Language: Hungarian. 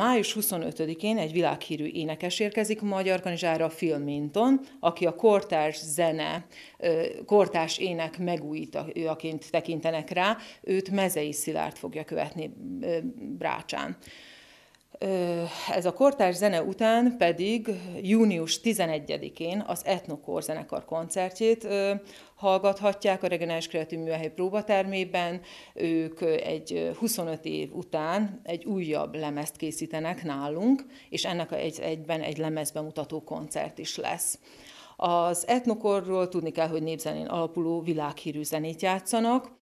Május 25-én egy világhírű énekes érkezik Magyar Kanizsára, Phil Minton, aki a kortárs zene, kortárs ének megújítójaként tekintenek rá, őt Mezei Szilárd fogja követni Brácsán. Ez a kortárs zene után pedig június 11-én az Etnokor zenekar koncertjét hallgathatják a Regionális Kreatív Műhely próbatermében. Ők egy 25 év után egy újabb lemezt készítenek nálunk, és ennek egy, egyben egy lemezbemutató koncert is lesz. Az etnokorról tudni kell, hogy népzenén alapuló világhírű zenét játszanak,